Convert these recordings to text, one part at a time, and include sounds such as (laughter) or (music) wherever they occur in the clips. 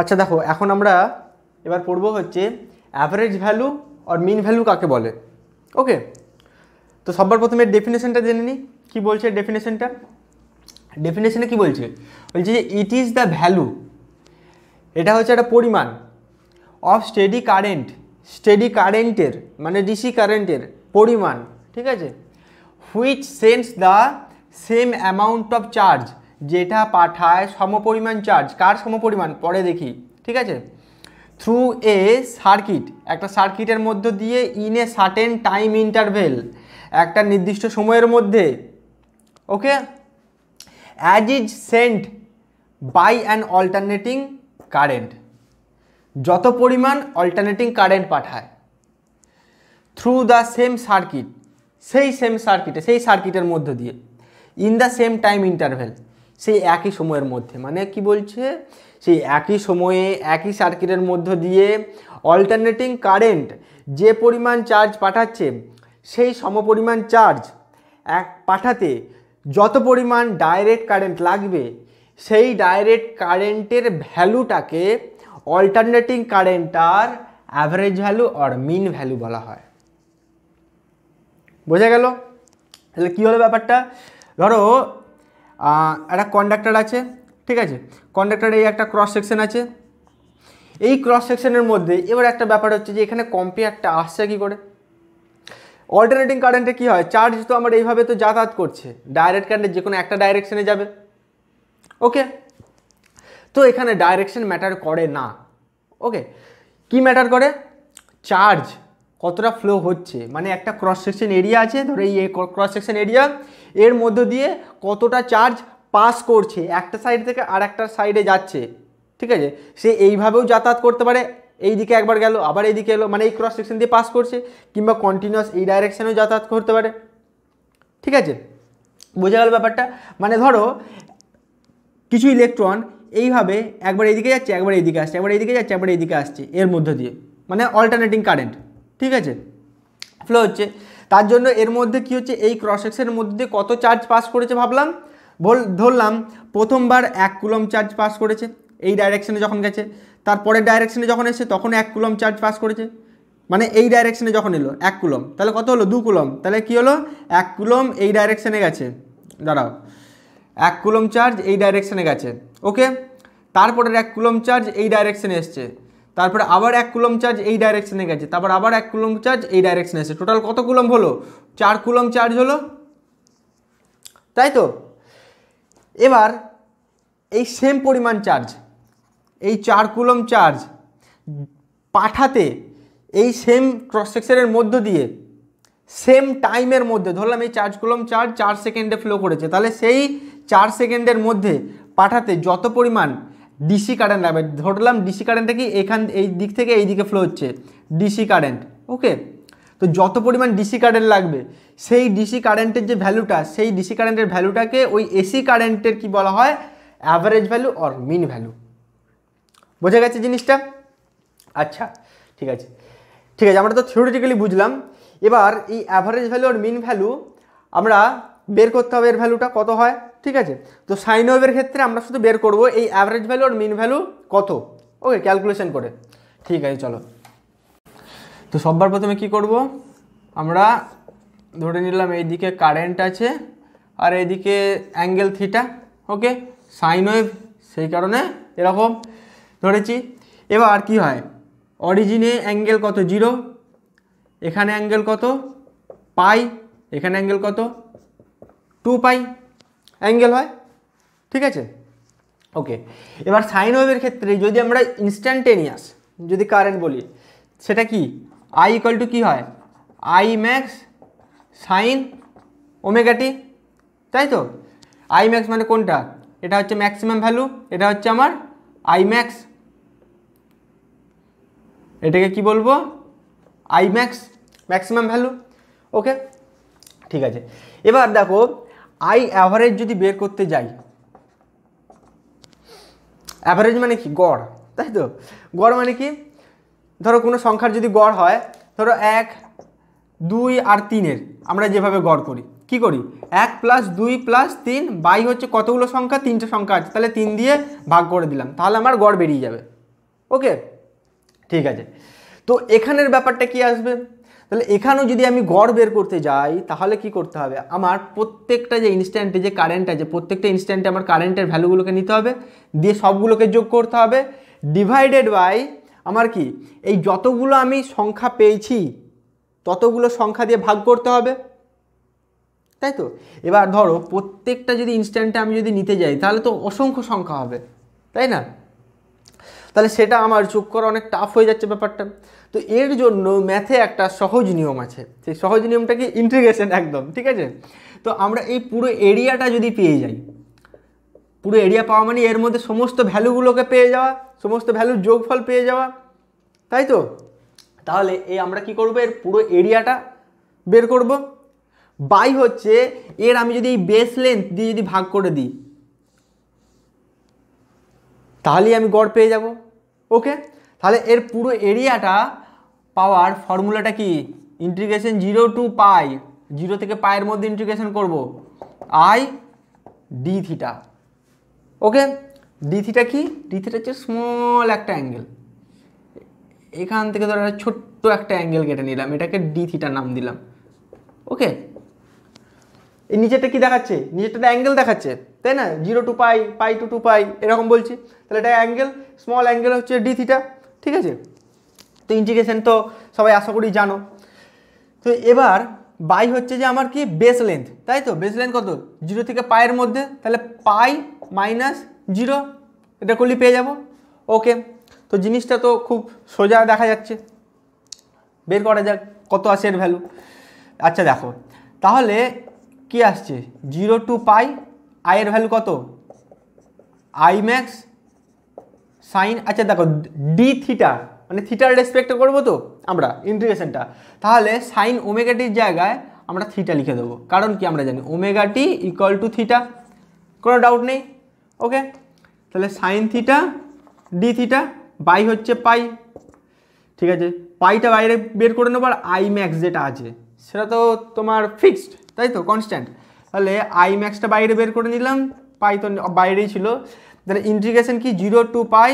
আচ্ছা দেখো এখন আমরা এবার পড়ব হচ্ছে অ্যাভারেজ ভ্যালু আর মিন ভ্যালু কাকে বলে ওকে তো সবার প্রথমে ডেফিনেশনটা জেনে নিই কী বলছে ডেফিনেশনটা ডেফিনেশনে কি বলছে বলছে যে ইট ইজ দ্য ভ্যালু এটা হচ্ছে একটা পরিমাণ অফ স্টেডি কারেন্ট স্টেডি কারেন্টের মানে ডিসি কারেন্টের পরিমাণ ঠিক আছে which sends the same amount of charge যেটা পাঠায় সমপরিমাণ চার্জ কার সমপরিমাণ পরে দেখি ঠিক আছে থ্রু এ সার্কিট একটা সার্কিটের মধ্য দিয়ে in a certain time interval একটা নির্দিষ্ট সময়ের মধ্যে okay as is sent by an alternating current যত পরিমাণ অল্টারনেটিং কারেন্ট পাঠায় থ্রু দ্য সেম সার্কিট সেই সেম সার্কিটে সেই সার্কিটের মধ্য দিয়ে in the same time interval সেই একই সময়ের মধ্যে মানে কি বলছে সেই একই সময়ে একই সার্কিটের মধ্য দিয়ে অল্টারনেটিং কারেন্ট যে পরিমাণ চার্জ পাঠাচ্ছে সেই সমপরিমাণ চার্জ এক পাঠাতে যত পরিমাণ ডাইরেক্ট কারেন্ট লাগবে সেই ডাইরেক্ট কারেন্টের ভ্যালুটাকে অল্টারনেটিং কারেন্টার অ্যাভারেজ ভ্যালু আর মিন ভ্যালু বলা হয় বোঝা গেল তাহলে কী হলো ব্যাপারটা ধরো একটা কন্ডাক্টার আছে ঠিক আছে কন্ডাক্টার এই একটা ক্রস সেকশন আছে এই ক্রস সেকশনের মধ্যে এবার একটা ব্যাপার হচ্ছে যে এখানে কম্পেয়ারটা আসছে কী করে অল্টারনেটিং কারেন্টে কী হয় চার্জ তো আমার এইভাবে তো যাতায়াত করছে ডাইরেক্ট কারেন্টে যে কোনো একটা ডাইরেকশানে যাবে ওকে তো এখানে ডাইরেকশন ম্যাটার করে না ওকে কি ম্যাটার করে চার্জ কতটা ফ্লো হচ্ছে মানে একটা ক্রস সেকশন এরিয়া আছে ধরো এই ক্রস সেকশন এরিয়া এর মধ্য দিয়ে কতটা চার্জ পাস করছে একটা সাইড থেকে আর একটা সাইডে যাচ্ছে ঠিক আছে সে এইভাবেও যাতায়াত করতে পারে এই দিকে একবার গেল আবার দিকে এলো মানে এই ক্রস সেকশন দিয়ে পাস করছে কিংবা কন্টিনিউয়াস এই ডাইরেকশানেও যাতায়াত করতে পারে ঠিক আছে বোঝা গেল ব্যাপারটা মানে ধরো কিছু ইলেকট্রন এইভাবে একবার এইদিকে যাচ্ছে একবার এইদিকে আসছে একবার এইদিকে যাচ্ছে একবার এইদিকে আসছে এর মধ্য দিয়ে মানে অল্টারনেটিং কারেন্ট ঠিক আছে ফ্লো হচ্ছে তার জন্য এর মধ্যে কি হচ্ছে এই ক্রসেক্সের মধ্যে কত চার্জ পাস করেছে ভাবলাম বল ধরলাম প্রথমবার এক কুলম চার্জ পাস করেছে এই ডাইরেকশনে যখন গেছে তারপরে ডাইরেকশনে যখন এসে তখন এক কুলম চার্জ পাস করেছে মানে এই ডাইরেকশনে যখন এলো এক কুলম তাহলে কত হলো দু কুলম তাহলে কি হলো এক কুলম এই ডাইরেকশনে গেছে দাঁড়াও এক কুলম চার্জ এই ডাইরেকশনে গেছে ওকে তারপরের এক কুলম চার্জ এই ডাইরেকশনে এসছে তারপরে আবার এক কুলম চার্জ এই ডাইরেকশনে গেছে তারপর আবার এক কুলম চার্জ এই ডাইরেকশানে এসে টোটাল কত কুলম হলো চার কুলম চার্জ হলো তাই তো এবার এই সেম পরিমাণ চার্জ এই চার কুলম চার্জ পাঠাতে এই সেম ক্রসেকশনের মধ্য দিয়ে সেম টাইমের মধ্যে ধরলাম এই চার্জ কুলম চার্জ চার সেকেন্ডে ফ্লো করেছে তাহলে সেই চার সেকেন্ডের মধ্যে পাঠাতে যত পরিমাণ ডিসি কারেন্ট লাগবে ধরলাম ডিসি কারেন্টটা কি এখান এই দিক থেকে এই দিকে ফ্লো হচ্ছে ডিসি কারেন্ট ওকে তো যত পরিমাণ ডিসি কারেন্ট লাগবে সেই ডিসি কারেন্টের যে ভ্যালুটা সেই ডিসি কারেন্টের ভ্যালুটাকে ওই এসি কারেন্টের কি বলা হয় average value or mean value বোঝা গেছে জিনিসটা আচ্ছা ঠিক আছে ঠিক আছে আমরা তো থিওরিটিক্যালি বুঝলাম এবার এই অ্যাভারেজ ভ্যালু আর মিন ভ্যালু আমরা বের করতে হবে এর ভ্যালুটা কত হয় ঠিক আছে তো সাইন ওয়েভের ক্ষেত্রে আমরা শুধু বের করব এই অ্যাভারেজ ভ্যালু আর মিন ভ্যালু কত ওকে ক্যালকুলেশন করে ঠিক আছে চলো তো সববার প্রথমে কি করব আমরা ধরে নিলাম এইদিকে কারেন্ট আছে আর এইদিকে angle theta okay sine wave সেই কারণে এরকম ধরেছি এবার কি হয় অরিজিনে অ্যাঙ্গেল কত জিরো এখানে অ্যাঙ্গেল কত পাই এখানে অ্যাঙ্গেল কত টু পাই অ্যাঙ্গেল হয় ঠিক আছে ওকে এবার সাইন ওয়েভের ক্ষেত্রে যদি আমরা ইনস্ট্যান্টেনিয়াস যদি কারেন্ট বলি সেটা কি আই ইকাল টু কী হয় আই ম্যাক্স সাইন ওমেগাটি তাই তো আই ম্যাক্স মানে কোনটা এটা হচ্ছে ম্যাক্সিমাম ভ্যালু এটা হচ্ছে আমার আই ম্যাক্স এটাকে কি বলবো I max maximum value okay ঠিক আছে এবার দেখো আই অ্যাভারেজ যদি বের করতে যাই অ্যাভারেজ মানে কি গড় তাই তো গড় মানে কি ধরো কোনো সংখ্যার যদি গড় হয় ধরো এক দুই আর তিনের আমরা যেভাবে গড় করি কি করি এক প্লাস দুই প্লাস তিন বাই হচ্ছে কতগুলো সংখ্যা তিনটে সংখ্যা আছে তাহলে তিন দিয়ে ভাগ করে দিলাম তাহলে আমার গড় বেরিয়ে যাবে ওকে ঠিক আছে তো এখানের ব্যাপারটা কি আসবে তাহলে এখানেও যদি আমি গড় বের করতে যাই তাহলে কি করতে হবে আমার প্রত্যেকটা যে ইনস্ট্যান্টে যে কারেন্ট আছে প্রত্যেকটা ইনস্ট্যান্টে আমার কারেন্টের ভ্যালুগুলোকে নিতে হবে দিয়ে সবগুলোকে যোগ করতে হবে ডিভাইডেড বাই আমার কি এই যতগুলো আমি সংখ্যা পেয়েছি ততগুলো সংখ্যা দিয়ে ভাগ করতে হবে তাই তো এবার ধরো প্রত্যেকটা যদি ইনস্ট্যান্টে আমি যদি নিতে যাই তাহলে তো অসংখ্য সংখ্যা হবে তাই না তাহলে সেটা আমার চোখ করা অনেক টাফ হয়ে যাচ্ছে ব্যাপারটা তো এর জন্য ম্যাথে একটা সহজ নিয়ম আছে সেই সহজ নিয়মটা কি ইন্টিগ্রেশন একদম ঠিক আছে তো আমরা এই পুরো এরিয়াটা যদি পেয়ে যাই পুরো এরিয়া পাওয়া মানে এর মধ্যে সমস্ত ভ্যালুগুলোকে পেয়ে যাওয়া সমস্ত ভ্যালুর যোগফল পেয়ে যাওয়া তাই তো তাহলে এই আমরা কি করব এর পুরো এরিয়াটা বের করব বাই হচ্ছে এর আমি যদি এই বেস লেন্থ দিয়ে যদি ভাগ করে দিই তাহলেই আমি গড় পেয়ে যাব ওকে তাহলে এর পুরো এরিয়াটা পাওয়ার ফর্মুলাটা কি integration zero to pi zero থেকে পায়ের মধ্যে ইন্টিগ্রেশন করব I d theta okay d theta কি ডি থিটা হচ্ছে স্মল একটা অ্যাঙ্গেল এখান থেকে ধরো ছোট্ট একটা অ্যাঙ্গেল কেটে নিলাম এটাকে ডি থিটা নাম দিলাম ওকে এই নিচেরটা কি দেখাচ্ছে নিচেরটা অ্যাঙ্গেল দেখাচ্ছে তাই না zero to pi pi to two pi এরকম বলছি তাহলে এটা অ্যাঙ্গেল স্মল অ্যাঙ্গেল হচ্ছে ডি থিটা ঠিক আছে তো ইন্টিগ্রেশন তো সবাই আশা করি জানো তো এবার বাই হচ্ছে যে আমার কি বেস লেন্থ তাই তো বেস লেন্থ কত জিরো থেকে পায়ের মধ্যে তাহলে পাই মাইনাস জিরো এটা করলে পেয়ে যাব ওকে তো জিনিসটা তো খুব সোজা দেখা যাচ্ছে বের করা যাক কত আছে এর ভ্যালু আচ্ছা দেখো তাহলে কি আসছে জিরো টু পাই আয়ের ভ্যালু কত আই ম্যাক্স সাইন আচ্ছা দেখো ডি থিটা মানে থিটার রেসপেক্ট করবো তো আমরা ইন্টিগ্রেশনটা তাহলে সাইন ওমেগাটির জায়গায় আমরা থিটা লিখে দেবো কারণ কি আমরা জানি ওমেগাটি ইকুয়াল টু থিটা কোনো ডাউট নেই ওকে তাহলে sine theta D theta by হচ্ছে পাই ঠিক আছে পাইটা বাইরে বের করে নেবো আর আই ম্যাক্স যেটা আছে সেটা তো তোমার ফিক্সড তাই তো কনস্ট্যান্ট তাহলে আই ম্যাক্সটা বাইরে বের করে নিলাম পাই তো বাইরেই ছিল তাহলে ইন্টিগ্রেশন কি zero to pi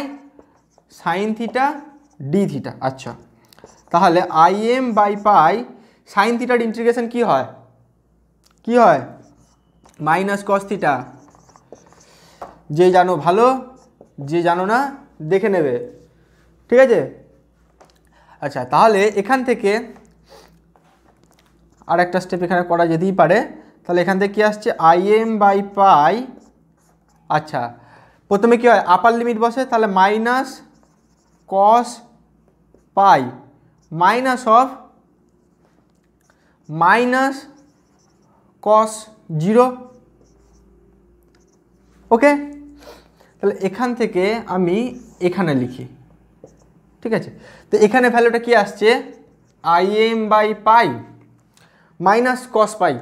sine theta D theta আচ্ছা তাহলে I M by pi sine থিটার ইন্টিগ্রেশন কি হয় কি হয় মাইনাস কস থিটা যে জানো ভালো যে জানো না দেখে নেবে ঠিক আছে আচ্ছা তাহলে এখান থেকে আর একটা স্টেপ এখানে করা যেতেই পারে তাহলে এখান থেকে কী আসছে আই এম বাই পাই আচ্ছা প্রথমে কী হয় আপার লিমিট বসে তাহলে minus cos pi minus of minus cos zero okay তাহলে এখান থেকে আমি এখানে লিখি ঠিক আছে তো এখানে ভ্যালুটা কি আসছে I M by pi minus cos pi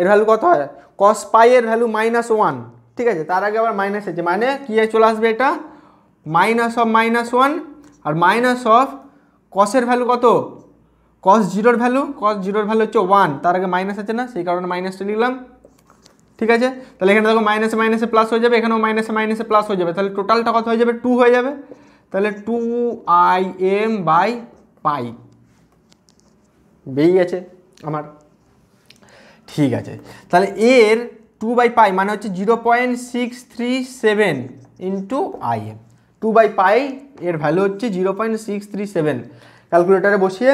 এর ভ্যালু কত হয় কস পাই এর ভ্যালু মাইনাস ওয়ান ঠিক আছে তার আগে আবার মাইনাস আছে মানে কী চলে আসবে এটা মাইনাস অফ মাইনাস ওয়ান আর মাইনাস অফ কসের ভ্যালু কত কস জিরোর ভ্যালু কস জিরোর ভ্যালু হচ্ছে ওয়ান তার আগে মাইনাস আছে না সেই কারণে মাইনাসটা লিখলাম ঠিক আছে তাহলে এখানে দেখো মাইনাসে মাইনাসে প্লাস হয়ে যাবে এখানেও মাইনাসে মাইনাসে প্লাস হয়ে যাবে তাহলে টোটালটা কত হয়ে যাবে টু হয়ে যাবে তাহলে two I M by pi বেই গেছে আমার ঠিক আছে তাহলে এর টু বাই পাই মানে হচ্ছে zero point six three seven into I M two by pi এর ভ্যালু হচ্ছে zero point six three seven ক্যালকুলেটারে বসিয়ে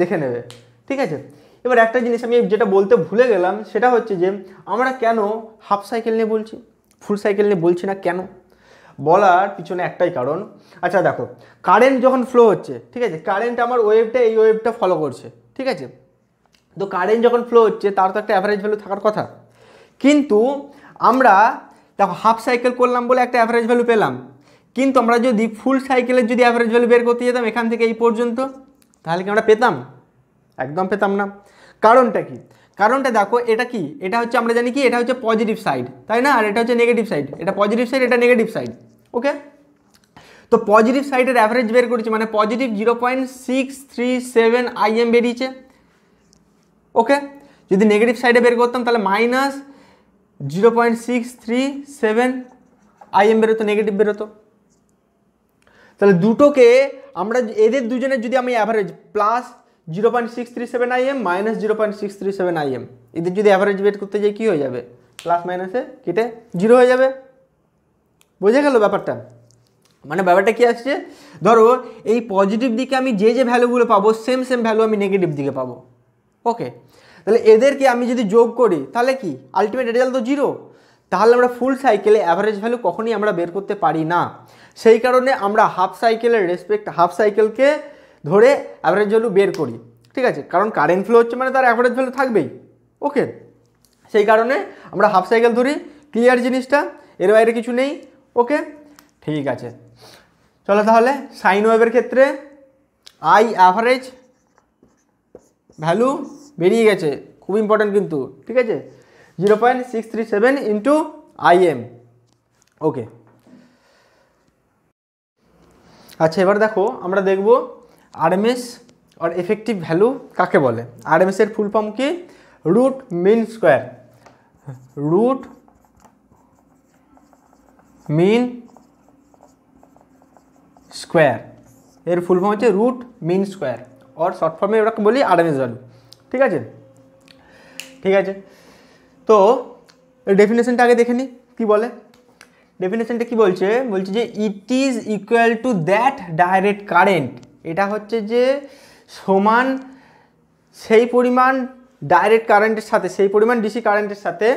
দেখে নেবে ঠিক আছে এবার একটা জিনিস আমি যেটা বলতে ভুলে গেলাম সেটা হচ্ছে যে আমরা কেন হাফ সাইকেল নিয়ে বলছি ফুল সাইকেল নিয়ে বলছি না কেন বলার পিছনে একটাই কারণ আচ্ছা দেখো কারেন্ট যখন ফ্লো হচ্ছে ঠিক আছে কারেন্ট আমার ওয়েভটা এই ওয়েভটা ফলো করছে ঠিক আছে তো কারেন্ট যখন ফ্লো হচ্ছে তার তো একটা অ্যাভারেজ ভ্যালু থাকার কথা কিন্তু আমরা দেখো হাফ সাইকেল করলাম বলে একটা অ্যাভারেজ ভ্যালু পেলাম কিন্তু আমরা যদি ফুল সাইকেলের যদি অ্যাভারেজ ভ্যালু বের করতে যেতাম এখান থেকে এই পর্যন্ত তাহলে কি আমরা পেতাম একদম পেতাম না কারণটা কি কারণটা দেখো এটা কি এটা হচ্ছে আমরা জানি কি এটা হচ্ছে পজিটিভ সাইড তাই না আর এটা হচ্ছে নেগেটিভ সাইড এটা পজিটিভ সাইড এটা নেগেটিভ সাইড ওকে তো পজিটিভ সাইডের অ্যাভারেজ বের করেছি মানে positive zero point six three seven I M বেরিয়েছে ওকে যদি নেগেটিভ সাইডে বের করতাম তাহলে minus zero point six three seven I M বেরোতো নেগেটিভ বেরোতো তাহলে দুটোকে আমরা এদের দুজনের যদি আমি average plus zero point six three seven I M minus zero point six three seven I M এদের যদি অ্যাভারেজ বের করতে যাই কী হয়ে যাবে প্লাস মাইনাসে কেটে জিরো হয়ে যাবে বোঝা গেল ব্যাপারটা মানে ব্যাপারটা কী আসছে ধরো এই পজিটিভ দিকে আমি যে যে ভ্যালুগুলো পাবো সেম সেম ভ্যালু আমি নেগেটিভ দিকে পাবো ওকে তাহলে এদেরকে আমি যদি যোগ করি তাহলে কি আলটিমেট রেজাল্ট তো জিরো তাহলে আমরা ফুল সাইকেলে অ্যাভারেজ ভ্যালু কখনই আমরা বের করতে পারি না সেই কারণে আমরা হাফ সাইকেলের রেসপেক্ট হাফ সাইকেলকে ধরে অ্যাভারেজ ভ্যালু বের করি ঠিক আছে কারণ কারেন্ট ফ্লো হচ্ছে মানে তার অ্যাভারেজ ভ্যালু থাকবেই ওকে সেই কারণে আমরা হাফ সাইকেল ধরি ক্লিয়ার জিনিসটা এর বাইরে কিছু নেই ওকে ঠিক আছে চলো তাহলে সাইন ওয়েভের ক্ষেত্রে আই অ্যাভারেজ ভ্যালু বেরিয়ে গেছে খুব ইম্পর্ট্যান্ট কিন্তু ঠিক আছে zero point six three seven into I M okay আচ্ছা এবার দেখো আমরা দেখব আরএমএস আর এফেক্টিভ ভ্যালু কাকে বলে আরএমএস এর ফুল ফর্ম কি root mean square root mean square এর ফুল ফর্ম হচ্ছে root mean square or short ফর্মে ওটাকে বলি আরএমএস ভ্যালু ঠিক আছে ঠিক আছে তো ডেফিনেশনটা আগে দেখে নিই কী বলে ডেফিনেশনটা কি বলছে বলছে যে it is equal to that direct current এটা হচ্ছে যে সমান সেই পরিমাণ ডাইরেক্ট কারেন্টের সাথে সেই পরিমাণ ডিসি কারেন্টের সাথে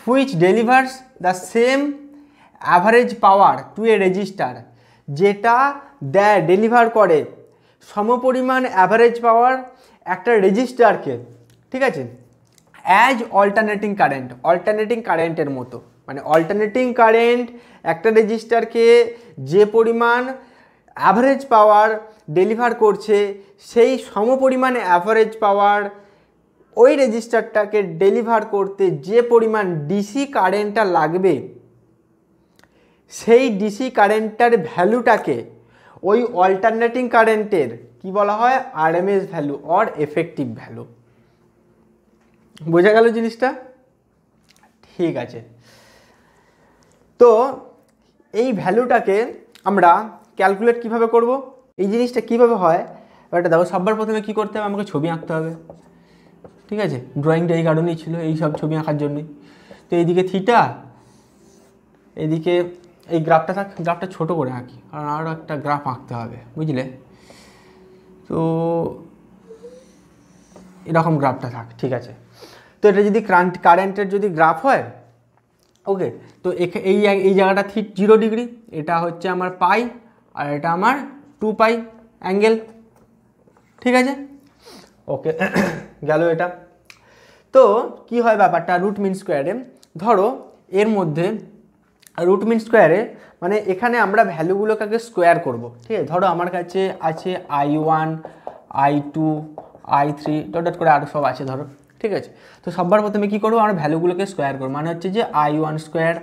which delivers the same average power to a resistor যেটা দেয় ডেলিভার করে সমপরিমাণ অ্যাভারেজ পাওয়ার একটা রেজিস্টারকে ঠিক আছে অ্যাজ অল্টারনেটিং কারেন্ট অল্টারনেটিং কারেন্টের মতো মানে অল্টারনেটিং কারেন্ট একটা রেজিস্টারকে যে পরিমাণ অ্যাভারেজ পাওয়ার ডেলিভার করছে সেই সমপরিমাণ অ্যাভারেজ পাওয়ার ওই রেজিস্টারটাকে ডেলিভার করতে যে পরিমাণ ডিসি কারেন্টটা লাগবে সেই ডিসি কারেন্টটার ভ্যালুটাকে ওই অল্টারনেটিং কারেন্টের কি বলা হয় RMS value or effective value বোঝা গেল জিনিসটা ঠিক আছে তো এই ভ্যালুটাকে আমরা ক্যালকুলেট কিভাবে করব এই জিনিসটা কিভাবে হয় এটা দেখো সবার প্রথমে কি করতে হবে আমাকে ছবি আঁকতে হবে ঠিক আছে ড্রয়িংটা এই কারণেই ছিল এই সব ছবি আঁকার জন্যই তো এইদিকে থিটা এদিকে এই গ্রাফটা থাক গ্রাফটা ছোট করে আঁকি কারণ আরও একটা গ্রাফ আঁকতে হবে বুঝলে তো এরকম গ্রাফটা থাক ঠিক আছে তো এটা যদি ক্রান্ট কারেন্টের যদি গ্রাফ হয় ওকে তো এই এই জায়গাটা ঠিক জিরো ডিগ্রি এটা হচ্ছে আমার পাই আর এটা আমার টু পাই অ্যাঙ্গেল ঠিক আছে ওকে (coughs) গেল এটা তো কি হয় ব্যাপারটা রুট মিন স্কোয়ারে ধরো এর মধ্যে রুট মিন স্কোয়ারে মানে এখানে আমরা ভ্যালুগুলোকে আগে স্কোয়ার করব ঠিক আছে ধরো আমার কাছে আছে I one I two I three dot dot করে আরও সব আছে ধরো ঠিক আছে তো সবার প্রথমে কী করবো আমরা ভ্যালুগুলোকে স্কোয়ার করবো মানে হচ্ছে যে I one square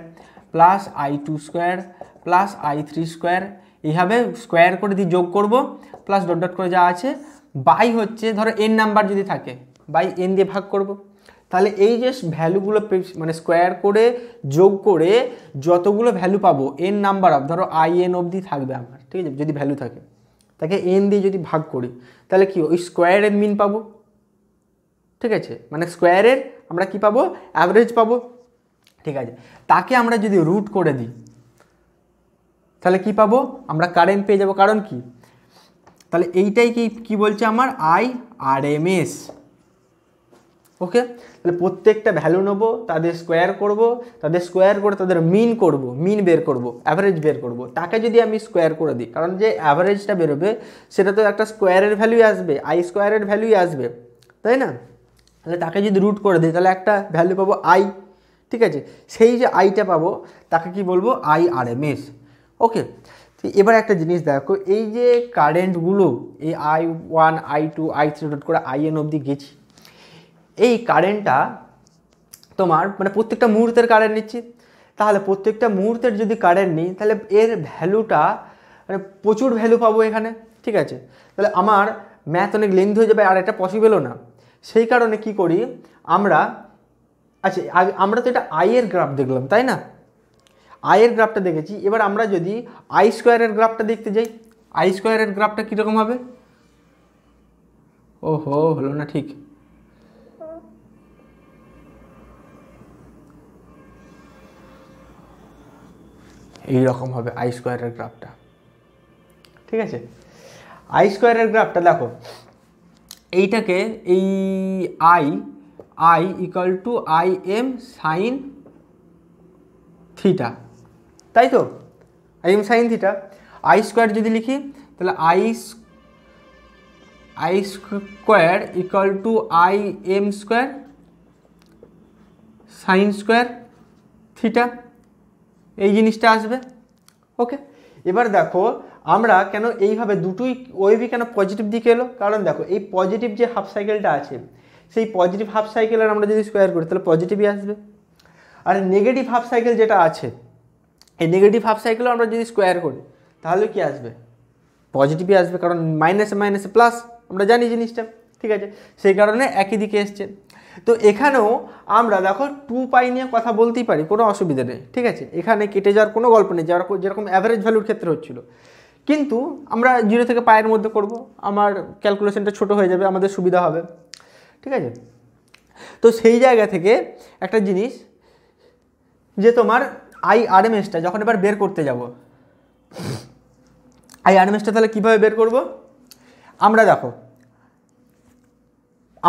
plus I two square plus I three square এইভাবে স্কোয়ার করে দিয়ে যোগ করব প্লাস ডট ডট করে যা আছে বাই হচ্ছে ধরো এন নাম্বার যদি থাকে বাই এন দিয়ে ভাগ করব তাহলে এই যে ভ্যালুগুলো মানে স্কোয়ার করে যোগ করে যতগুলো ভ্যালু পাবো এন নাম্বার অফ ধরো আই এন অবধি থাকবে আমার ঠিক আছে যদি ভ্যালু থাকে তাকে এন দিয়ে যদি ভাগ করি তাহলে কি ওই স্কোয়ারের মিন পাবো ঠিক আছে মানে স্কোয়ারের আমরা কি পাবো অ্যাভারেজ পাবো ঠিক আছে তাকে আমরা যদি রুট করে দিই তাহলে কি পাবো আমরা কারেন্ট পেয়ে যাব কারণ কি তাহলে এইটাই কি কি বলছে আমার I R M S okay তাহলে প্রত্যেকটা ভ্যালু নেব তাদের স্কোয়ার করব তাদের স্কোয়ার করে তাদের মিন করব মিন বের করব অ্যাভারেজ বের করব তাকে যদি আমি স্কোয়ার করে দিই কারণ যে অ্যাভারেজটা বেরোবে সেটা তো একটা স্কোয়ারের ভ্যালুই আসবে আই স্কোয়ারের ভ্যালুই আসবে তাই না তাহলে তাকে যদি রুট করে দিই তাহলে একটা ভ্যালু পাবো আই ঠিক আছে সেই যে আইটা পাবো তাকে কি বলবো I R M S okay এবার একটা জিনিস দেখো এই যে কারেন্টগুলো এই I one I two I three dot করে আই এন অবধি গেছি এই কারেন্টটা তোমার মানে প্রত্যেকটা মুহূর্তের কারেন্ট নিচ্ছি তাহলে প্রত্যেকটা মুহূর্তের যদি কারেন্ট নিই তাহলে এর ভ্যালুটা মানে প্রচুর ভ্যালু পাবো এখানে ঠিক আছে তাহলে আমার ম্যাথ অনেক লেন্থ হয়ে যাবে আর এটা পসিবলও না সেই কারণে কি করি আমরা আচ্ছা আমরা তো এটা আইয়ের গ্রাফ দেখলাম তাই না আয়ের গ্রাফটা দেখেছি এবার আমরা যদি আই স্কোয়ারের গ্রাফটা দেখতে যাই আই স্কোয়ারের গ্রাফটা কীরকম হবে ওহো হলো না ঠিক এই রকম হবে আই স্কোয়ারের গ্রাফটা ঠিক আছে আই স্কোয়ারের গ্রাফটা দেখো এইটাকে এই I I equal to I M sine theta তাই তো I M sine theta I square যদি লিখি তাহলে I I square equal to I M square sine square theta এই জিনিসটা আসবে ওকে এবার দেখো আমরা কেন এইভাবে দুটোই ওয়েভই কেন পজিটিভ দিকে এলো কারণ দেখো এই পজিটিভ যে হাফ সাইকেলটা আছে সেই পজিটিভ হাফ সাইকেলের আমরা যদি স্কোয়ার করি তাহলে পজিটিভই আসবে আর নেগেটিভ হাফ সাইকেল যেটা আছে এই নেগেটিভ হাফ সাইকেলও আমরা যদি স্কোয়ার করি তাহলে কি আসবে পজিটিভই আসবে কারণ মাইনাসে মাইনাসে প্লাস আমরা জানি জিনিসটা ঠিক আছে সেই কারণে একই দিকে এসছে তো এখানেও আমরা দেখো টু পাই নিয়ে কথা বলতেই পারি কোনো অসুবিধা নেই ঠিক আছে এখানে কেটে যাওয়ার কোনো গল্প নেই যেরকম যেরকম অ্যাভারেজ ভ্যালুর ক্ষেত্রে হচ্ছিলো কিন্তু আমরা জিরো থেকে পায়ের মধ্যে করব আমার ক্যালকুলেশনটা ছোট হয়ে যাবে আমাদের সুবিধা হবে ঠিক আছে তো সেই জায়গা থেকে একটা জিনিস যে তোমার আই আরএমএসটা যখন এবার বের করতে যাব আই আরএমএসটা তাহলে কীভাবে বের করব আমরা দেখো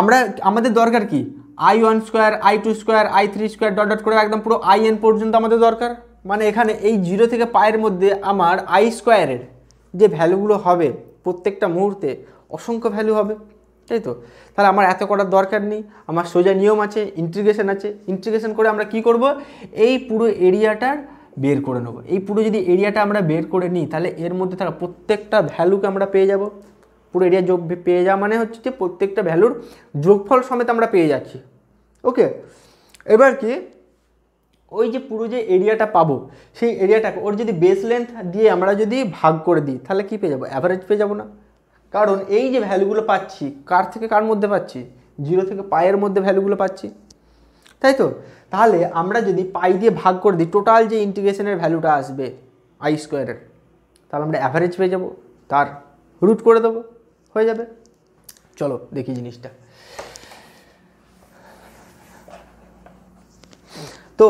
আমরা আমাদের দরকার কি I one square I two square I three square dot dot করে একদম পুরো আই এন পর্যন্ত আমাদের দরকার মানে এখানে এই জিরো থেকে পায়ের মধ্যে আমার আই স্কোয়ারের যে ভ্যালুগুলো হবে প্রত্যেকটা মুহূর্তে অসংখ্য ভ্যালু হবে তাই তো তাহলে আমার এত করার দরকার নেই আমার সোজা নিয়ম আছে ইন্টিগ্রেশন আছে ইন্টিগ্রেশন করে আমরা কি করব এই পুরো এরিয়াটার বের করে নেবো এই পুরো যদি এরিয়াটা আমরা বের করে নিই তাহলে এর মধ্যে থাকা প্রত্যেকটা ভ্যালুকে আমরা পেয়ে যাব পুরো এরিয়া যোগ পেয়ে যাওয়া মানে হচ্ছে যে প্রত্যেকটা ভ্যালুর যোগফল সমেত আমরা পেয়ে যাচ্ছি ওকে এবার কি ওই যে পুরো যে এরিয়াটা পাবো সেই এরিয়াটাকে ওর যদি বেস লেন্থ দিয়ে আমরা যদি ভাগ করে দিই তাহলে কি পেয়ে যাবো অ্যাভারেজ পেয়ে যাবো না কারণ এই যে ভ্যালুগুলো পাচ্ছি কার থেকে কার মধ্যে পাচ্ছি জিরো থেকে পায়ের মধ্যে ভ্যালুগুলো পাচ্ছি তাই তো তাহলে আমরা যদি পাই দিয়ে ভাগ করে দিই টোটাল যে ইন্টিগ্রেশনের ভ্যালুটা আসবে আই স্কোয়ারের তাহলে আমরা অ্যাভারেজ পেয়ে যাবো তার রুট করে দেবো হয়ে যাবে চলো দেখি জিনিসটা তো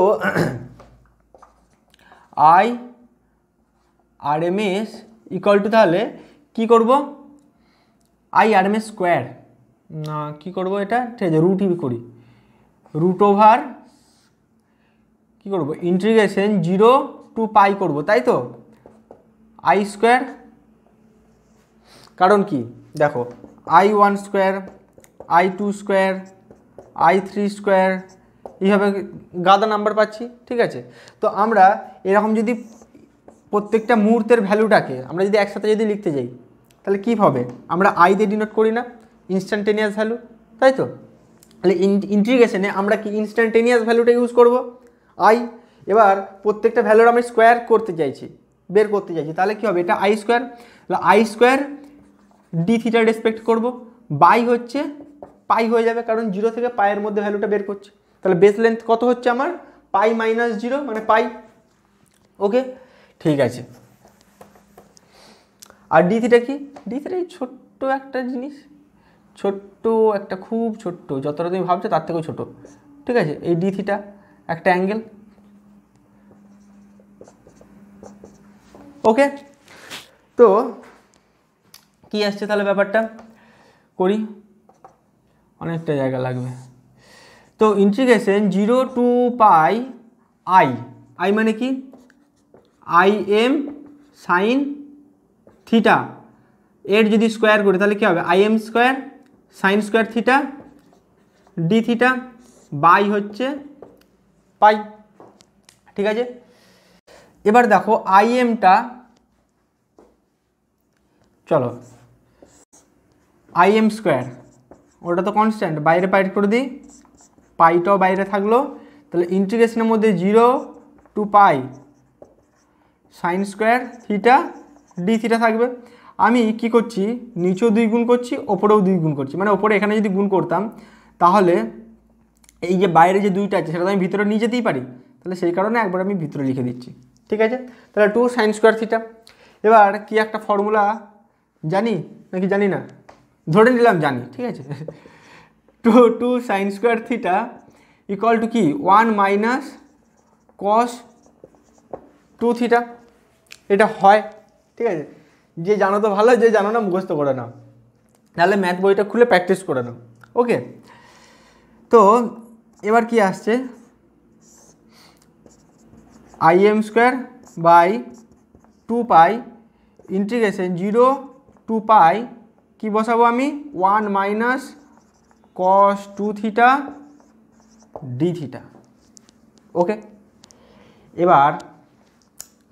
I R M S equal to তাহলে কী করবো I R M S square না কী করবো এটা ঠিক আছে রুট e করি রুট ওভার কী করবো ইন্টিগ্রেশন জিরো টু পাই করবো তাই তো আই স্কোয়ার কারণ কি দেখো I one square I two square I three square এইভাবে গাদা নাম্বার পাচ্ছি ঠিক আছে তো আমরা এরকম যদি প্রত্যেকটা মুহূর্তের ভ্যালুটাকে আমরা যদি একসাথে যদি লিখতে যাই তাহলে কী হবে আমরা আই দিয়ে ডিনোট করি না ইনস্ট্যান্টেনিয়াস ভ্যালু তাই তো তাহলে ইন্টিগ্রেশনে আমরা কি ইনস্ট্যান্টেনিয়াস ভ্যালুটা ইউজ করব আই এবার প্রত্যেকটা ভ্যালুর আমি স্কোয়ার করতে চাইছি বের করতে চাইছি তাহলে কী হবে এটা I square I square D theta respect করবো বাই হচ্ছে পাই হয়ে যাবে কারণ জিরো থেকে পায়ের মধ্যে ভ্যালুটা বের করছে তাহলে বেস লেন্থ কত হচ্ছে আমার পাই মাইনাস জিরো মানে পাই ওকে ঠিক আছে আর ডি থিটা কি ডি থিটা এই ছোট্ট একটা জিনিস ছোট্ট একটা খুব ছোট্ট যতটা তুমি ভাবছো তার থেকেও ছোট ঠিক আছে এই ডি থিটা একটা অ্যাঙ্গেল ওকে তো কি আসছে তাহলে ব্যাপারটা করি অনেকটা জায়গা লাগবে তো integration zero to pi I I মানে কি আই এম সাইন থিটা এর যদি স্কোয়ার করি তাহলে কী হবে I M square sine square theta D theta by হচ্ছে পাই ঠিক আছে এবার দেখো আই এমটা চলো আই এম স্কোয়ার ওটা তো কনস্ট্যান্ট বাইরে পাইট করে দিই পাইটাও বাইরে থাকলো তাহলে ইন্টিগ্রেশনের মধ্যে zero to pi sine square theta D theta থাকবে আমি কি করছি নিচেও দুই গুণ করছি ওপরেও দুই গুণ করছি মানে ওপরে এখানে যদি গুণ করতাম তাহলে এই যে বাইরে যে দুইটা আছে সেটা তো আমি ভিতরে নিয়ে যেতেই পারি তাহলে সেই কারণে একবার আমি ভিতরে লিখে দিচ্ছি ঠিক আছে তাহলে টু সাইন স্কোয়ার থিটা এবার কি একটা ফর্মুলা জানি নাকি জানি না ধরে নিলাম জানি ঠিক আছে two two sine square theta equal to কি one minus cos two theta এটা হয় ঠিক আছে যে জানো তো ভালো যে জানো না মুখস্থ করে নাও তাহলে ম্যাথ বইটা খুলে প্র্যাকটিস করে নাও ওকে তো এবার কি আসছে I M square by two pi integration zero to pi কি বসাবো আমি one minus cos two theta D theta okay এবার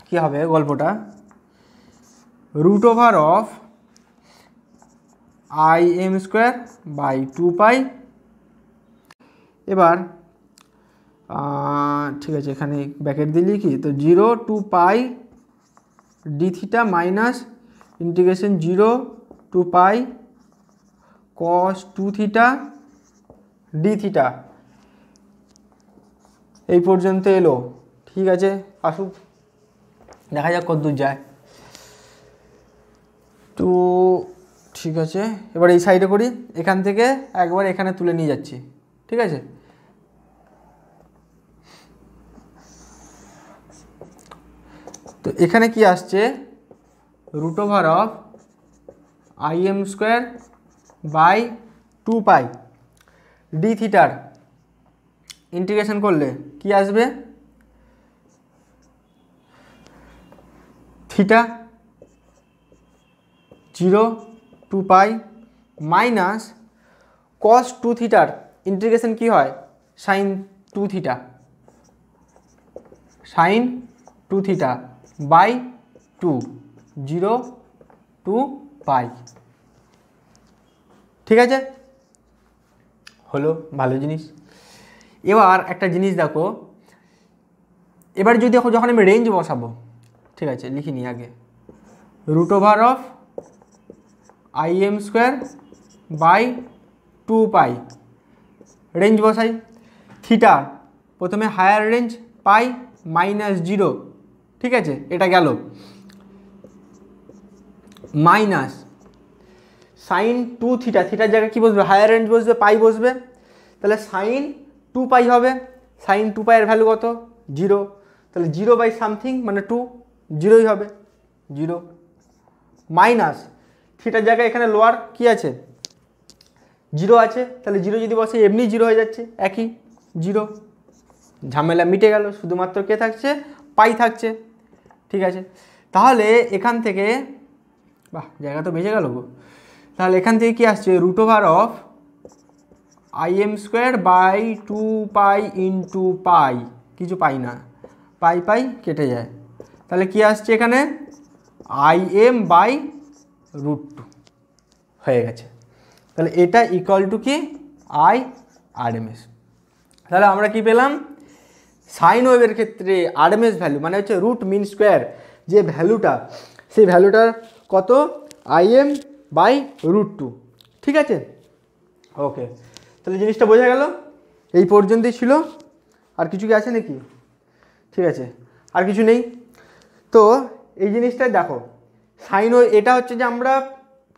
কি হবে গল্পটা root over of I M square by two pi এবার ঠিক আছে এখানে ব্যাকেট দিলি কি তো zero to pi D theta minus integration zero to pi cos two theta D theta এই পর্যন্ত এলো ঠিক আছে আসুক দেখা যাক কতদূর যায় তো ঠিক আছে এবার এই সাইডে করি এখান থেকে একবার এখানে তুলে নিয়ে যাচ্ছি ঠিক আছে তো এখানে কি আসছে root over of I M square by two pi D থিটার ইন্টিগ্রেশন করলে কি আসবে theta zero to pi minus cos two থিটার ইন্টিগ্রেশন কি হয় sine two theta sine two theta by two zero to pi ঠিক আছে হলো ভালো জিনিস এবার একটা জিনিস দেখো এবার যদি যখন আমি রেঞ্জ বসাবো ঠিক আছে লিখি নি আগে root over of I M square by two pi range বসাই থিটা প্রথমে higher range pi minus zero ঠিক আছে এটা গেল মাইনাস সাইন টু থিটা থিটার জায়গায় কী বসবে হায়ার রেঞ্জ বসবে পাই বসবে তাহলে সাইন টু পাই হবে সাইন টু পাইয়ের ভ্যালু কত জিরো তাহলে জিরো বাই সামথিং মানে টু জিরোই হবে জিরো মাইনাস থিটার জায়গায় এখানে লোয়ার কি আছে জিরো আছে তাহলে জিরো যদি বসে এমনি জিরো হয়ে যাচ্ছে একই জিরো ঝামেলা মিটে গেল শুধুমাত্র কে থাকছে পাই থাকছে ঠিক আছে তাহলে এখান থেকে বা জায়গা তো বেজে গেল তাহলে এখান থেকে কি আসছে √12 অফ IM² / 2π * π কিচ্ছু পাই না π π কেটে যায় তাহলে কি আসছে এখানে IM / √2 হয়ে গেছে তাহলে এটা इक्वल टू কি I RMS তাহলে আমরা কি পেলাম সাইন ওয়েভের ক্ষেত্রে RMS ভ্যালু মানে হচ্ছে √ मीन स्क्वायर যে ভ্যালুটা সেই ভ্যালুটার কত I M by root two ঠিক আছে ওকে তাহলে জিনিসটা বোঝা গেল এই পর্যন্তই ছিল আর কিছু কি আছে নাকি ঠিক আছে আর কিছু নেই তো এই জিনিসটা দেখো সাইন এটা হচ্ছে যে আমরা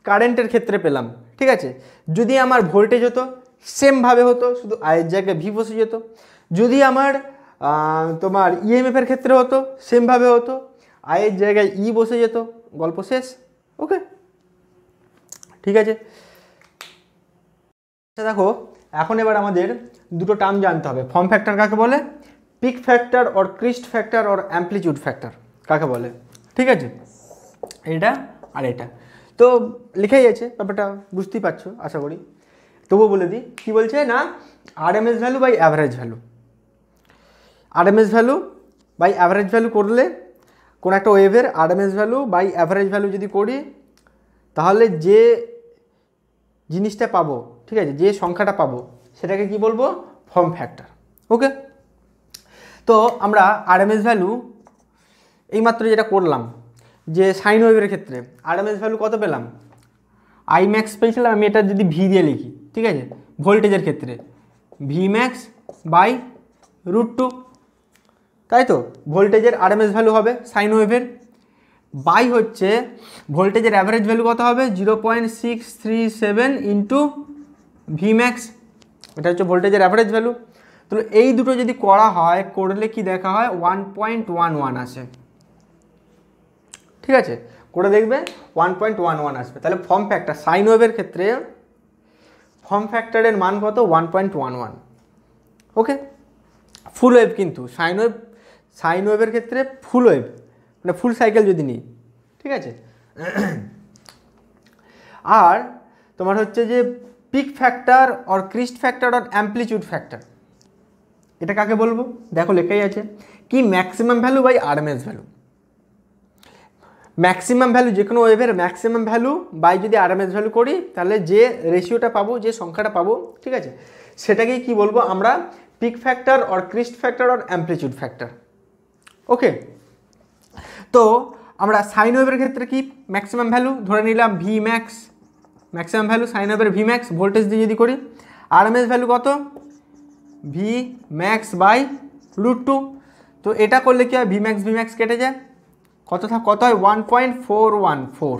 কারেন্টের ক্ষেত্রে পেলাম ঠিক আছে যদি আমার ভোল্টেজ হতো সেমভাবে হতো শুধু আয়ের জায়গায় ভি বসে যেত যদি আমার তোমার ইএমএফের e ক্ষেত্রে হতো সেমভাবে হতো আয়ের জায়গায় ই e বসে যেত গল্প শেষ ওকে ঠিক আছে আচ্ছা দেখো এখন এবার আমাদের দুটো টার্ম জানতে হবে ফর্ম ফ্যাক্টর কাকে বলে peak factor or crest factor or amplitude factor কাকে বলে ঠিক আছে এটা আর এটা তো লিখেই আছে ব্যাপারটা বুঝতেই পারছো আশা করি তবুও বলে দিই কী বলছে না R M S value by average value R M S value by average value করলে কোনো একটা ওয়েভের RMS value by average value যদি করি তাহলে যে জিনিসটা পাবো ঠিক আছে যে সংখ্যাটা পাবো সেটাকে কি বলবো ফর্ম ফ্যাক্টর ওকে তো আমরা আরএমএস ভ্যালু এইমাত্র যেটা করলাম যে সাইন ওয়েভের ক্ষেত্রে আরএমএস ভ্যালু কত পেলাম আই ম্যাক্স পেয়েছিলাম আমি এটা যদি ভি দিয়ে লিখি ঠিক আছে ভোল্টেজের ক্ষেত্রে V max by root two তাই তো ভোল্টেজের আরএমএস ভ্যালু হবে সাইন ওয়েভের বাই হচ্ছে ভোল্টেজের অ্যাভারেজ ভ্যালু কত হবে zero point six three seven into V max এটা হচ্ছে ভোল্টেজের অ্যাভারেজ ভ্যালু তো এই দুটো যদি করা হয় করলে কি দেখা হয় ওয়ান পয়েন্ট ওয়ান ওয়ান আসে ঠিক আছে করে দেখবে ওয়ান পয়েন্ট ওয়ান ওয়ান আসবে তাহলে ফর্ম ফ্যাক্টর সাইন ওয়েভের ক্ষেত্রে ফর্ম ফ্যাক্টরের মান কত one point one one okay full wave কিন্তু সাইন ওয়েভ সাইন ওয়েভের ক্ষেত্রে ফুল ওয়েভ মানে ফুল সাইকেল যদি নিই ঠিক আছে আর তোমার হচ্ছে যে peak factor or crest factor or amplitude factor এটা কাকে বলবো দেখো লেখাই আছে কি maximum value by RMS value maximum value যে কোনো ওয়েভের ম্যাক্সিমাম ভ্যালু বাই যদি আরএমএস ভ্যালু করি তাহলে যে রেশিওটা পাবো যে সংখ্যাটা পাবো ঠিক আছে সেটাকেই কি বলবো আমরা peak factor or crest factor or amplitude factor okay তো আমরা সাইন ওয়েভের ক্ষেত্রে কি ম্যাক্সিমাম ভ্যালু ধরে নিলাম V max maximum value sine V max voltage দিয়ে যদি করি আরএমএস ভ্যালু কত V max by root two তো এটা করলে কি হয় ভি ম্যাক্স ভি ম্যাক্স কেটে যায় কত থাক কত হয় one point four one four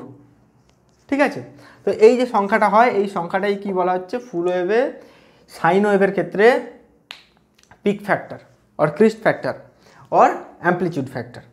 ঠিক আছে তো এই যে সংখ্যাটা হয় এই সংখ্যাটাই কি বলা হচ্ছে ফুল ওয়েভে সাইন ওয়েভের ক্ষেত্রে peak factor or crest factor or amplitude factor